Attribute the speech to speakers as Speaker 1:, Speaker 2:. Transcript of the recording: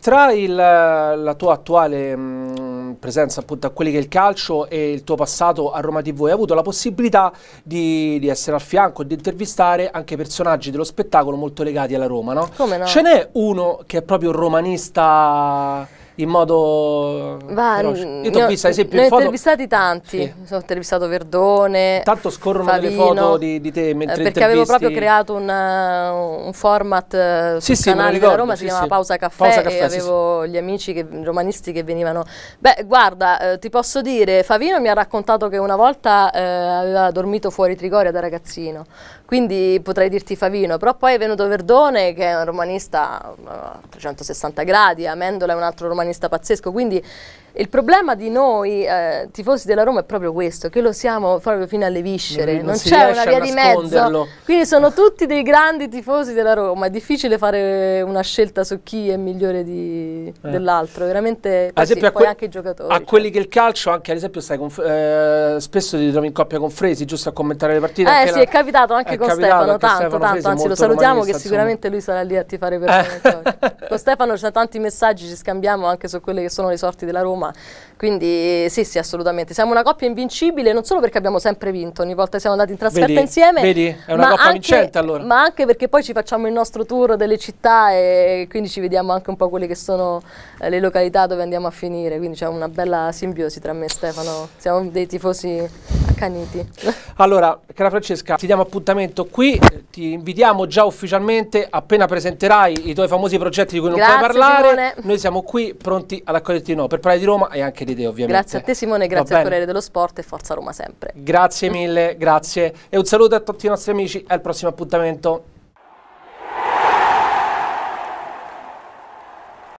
Speaker 1: Tra il, la tua attuale mh, mm, presenza appunto a quelli che è il calcio e il tuo passato a Roma TV hai avuto la possibilità di, di essere al fianco e di intervistare anche personaggi dello spettacolo molto legati alla Roma, no?
Speaker 2: Come no? Ce n'è
Speaker 1: uno che è proprio romanista in modo Va, feroce. Io ti ho visto, ad esempio, ne in foto... intervistati
Speaker 2: tanti, sì. mi intervistato Verdone, Tanto scorrono Favino, delle foto di,
Speaker 1: di te mentre eh, Perché avevo proprio creato
Speaker 2: una, eh, un format eh, sì, sul sì, canale ricordo, Roma, sì, si chiamava Pausa Caffè, Pausa Caffè e avevo gli amici che, romanisti che venivano... Beh, guarda, eh, ti posso dire, Favino mi ha raccontato che una volta eh, aveva dormito fuori Trigoria da ragazzino, quindi potrei dirti Favino, però poi è venuto Verdone che è un romanista eh, a 360 gradi, Amendola è un altro romanista protagonista pazzesco, quindi il problema di noi eh, tifosi della Roma è proprio questo, che lo siamo proprio fino alle viscere, non, non c'è una via di mezzo. Quindi sono tutti dei grandi tifosi della Roma, è difficile fare una scelta su chi è migliore eh. dell'altro, veramente poi, sì, poi anche i giocatori. A cioè.
Speaker 1: quelli che il calcio, anche ad esempio, stai eh, spesso ti trovi in coppia con Fresi, giusto a commentare le partite. Eh sì, la... è capitato anche è con capitato Stefano, tanto, Stefano tanto, Fresi, anzi lo salutiamo che sicuramente
Speaker 2: lui sarà lì a ti fare per eh. con Stefano ci sono tanti messaggi, ci scambiamo anche su quelle che sono le sorti della Roma Roma. Quindi sì, sì, assolutamente. Siamo una coppia invincibile, non solo perché abbiamo sempre vinto, ogni volta siamo andati in trasferta vedi, insieme. Vedi, è una coppia anche, vincente allora. Ma anche perché poi ci facciamo il nostro tour delle città e quindi ci vediamo anche un po' quelle che sono eh, le località dove andiamo a finire. Quindi c'è una bella simbiosi tra me e Stefano. Siamo dei tifosi Caniti.
Speaker 1: Allora, cara Francesca, ti diamo appuntamento qui, eh, ti invitiamo già ufficialmente, appena presenterai i tuoi famosi progetti di cui non puoi parlare, Simone. noi siamo qui pronti ad accoglierti no, per parlare di Roma e anche di te ovviamente. Grazie a te Simone, grazie al Corriere
Speaker 2: dello Sport e Forza Roma
Speaker 1: sempre. Grazie mille, grazie e un saluto a tutti i nostri amici, al prossimo appuntamento.